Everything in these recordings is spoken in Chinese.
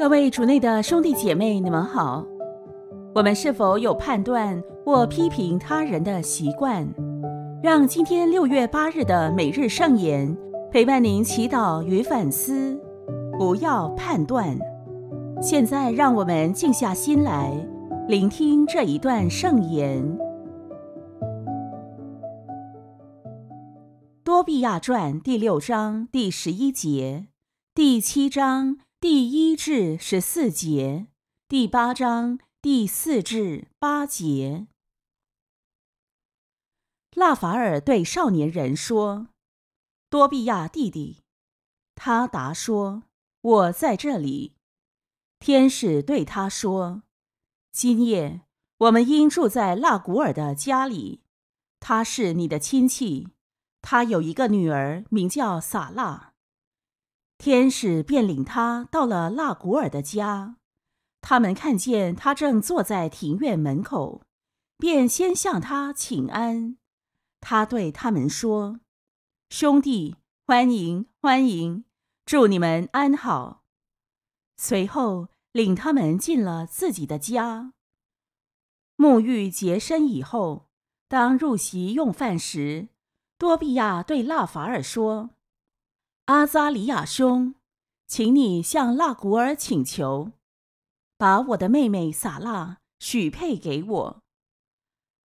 各位主内的兄弟姐妹，你们好。我们是否有判断或批评他人的习惯？让今天六月八日的每日圣言陪伴您祈祷与反思。不要判断。现在，让我们静下心来，聆听这一段圣言。《多比亚传》第六章第十一节，第七章。第一至十四节，第八章第四至八节。拉法尔对少年人说：“多比亚弟弟。”他答说：“我在这里。”天使对他说：“今夜我们应住在拉古尔的家里，他是你的亲戚，他有一个女儿，名叫撒拉。”天使便领他到了纳古尔的家，他们看见他正坐在庭院门口，便先向他请安。他对他们说：“兄弟，欢迎，欢迎，祝你们安好。”随后领他们进了自己的家，沐浴洁身以后，当入席用饭时，多比亚对纳法尔说。阿扎里亚兄，请你向拉古尔请求，把我的妹妹萨拉许配给我。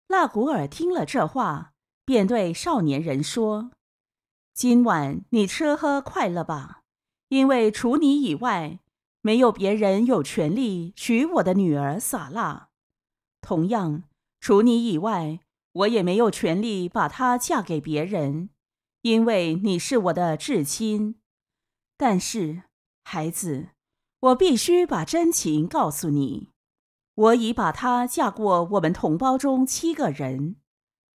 拉古尔听了这话，便对少年人说：“今晚你吃喝快乐吧，因为除你以外，没有别人有权利娶我的女儿萨拉；同样，除你以外，我也没有权利把她嫁给别人。”因为你是我的至亲，但是，孩子，我必须把真情告诉你。我已把她嫁过我们同胞中七个人，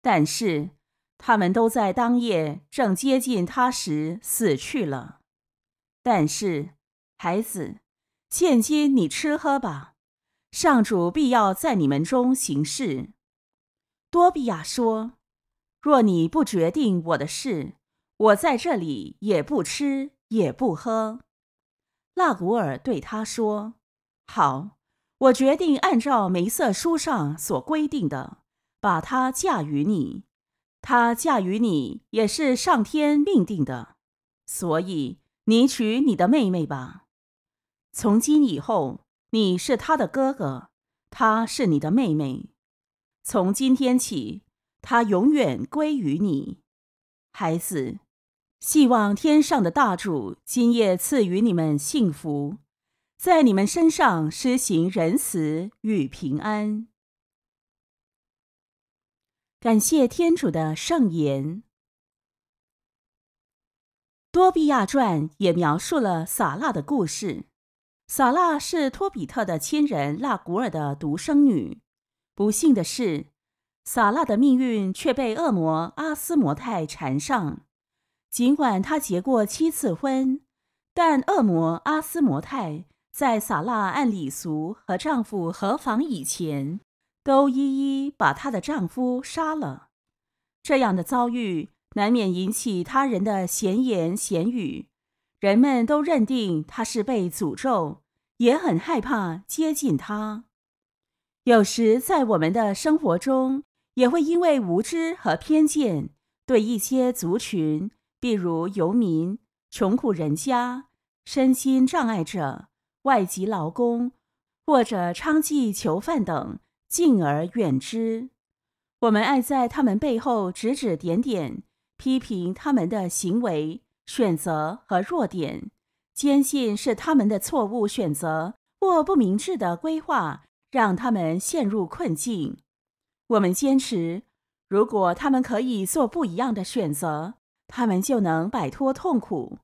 但是他们都在当夜正接近她时死去了。但是，孩子，现今你吃喝吧，上主必要在你们中行事。”多比亚说。若你不决定我的事，我在这里也不吃也不喝。拉古尔对他说：“好，我决定按照梅瑟书上所规定的，把她嫁与你。她嫁与你也是上天命定的，所以你娶你的妹妹吧。从今以后，你是她的哥哥，她是你的妹妹。从今天起。”它永远归于你，孩子。希望天上的大主今夜赐予你们幸福，在你们身上施行仁慈与平安。感谢天主的圣言。多比亚传也描述了撒拉的故事。撒拉是托比特的亲人拉古尔的独生女。不幸的是。萨拉的命运却被恶魔阿斯摩泰缠上。尽管她结过七次婚，但恶魔阿斯摩泰在萨拉按礼俗和丈夫合房以前，都一一把她的丈夫杀了。这样的遭遇难免引起他人的闲言闲语，人们都认定她是被诅咒，也很害怕接近她。有时在我们的生活中，也会因为无知和偏见，对一些族群，比如游民、穷苦人家、身心障碍者、外籍劳工，或者娼妓、囚犯等，敬而远之。我们爱在他们背后指指点点，批评他们的行为、选择和弱点，坚信是他们的错误选择或不明智的规划，让他们陷入困境。我们坚持，如果他们可以做不一样的选择，他们就能摆脱痛苦。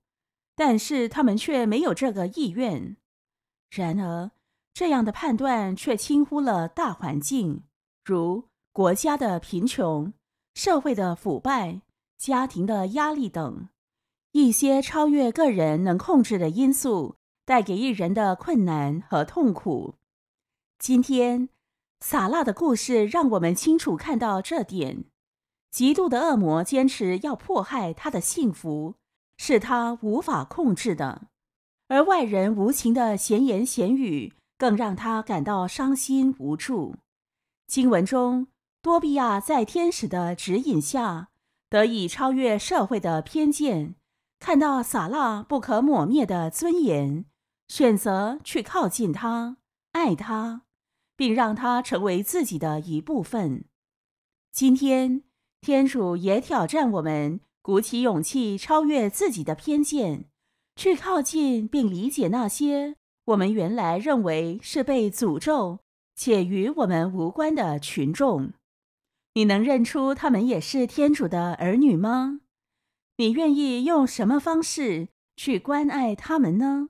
但是他们却没有这个意愿。然而，这样的判断却轻忽了大环境，如国家的贫穷、社会的腐败、家庭的压力等一些超越个人能控制的因素带给一人的困难和痛苦。今天。撒拉的故事让我们清楚看到，这点，极度的恶魔坚持要迫害他的幸福，是他无法控制的；而外人无情的闲言闲语，更让他感到伤心无助。经文中，多比亚在天使的指引下，得以超越社会的偏见，看到撒拉不可抹灭的尊严，选择去靠近他，爱他。并让它成为自己的一部分。今天，天主也挑战我们，鼓起勇气超越自己的偏见，去靠近并理解那些我们原来认为是被诅咒且与我们无关的群众。你能认出他们也是天主的儿女吗？你愿意用什么方式去关爱他们呢？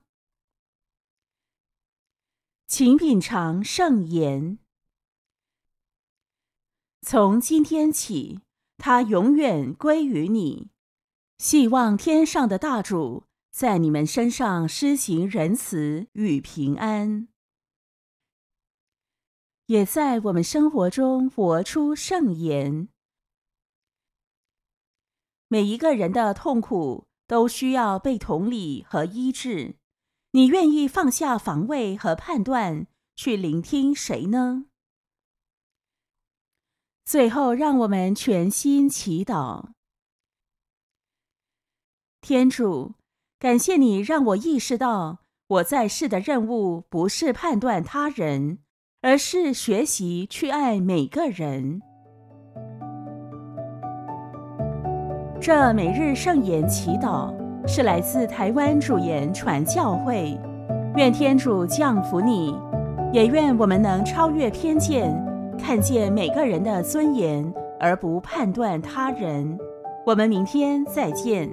请品尝圣言。从今天起，它永远归于你。希望天上的大主在你们身上施行仁慈与平安，也在我们生活中活出圣言。每一个人的痛苦都需要被同理和医治。你愿意放下防卫和判断，去聆听谁呢？最后，让我们全心祈祷。天主，感谢你让我意识到，我在世的任务不是判断他人，而是学习去爱每个人。这每日圣言祈祷。是来自台湾主言传教会，愿天主降福你，也愿我们能超越偏见，看见每个人的尊严，而不判断他人。我们明天再见。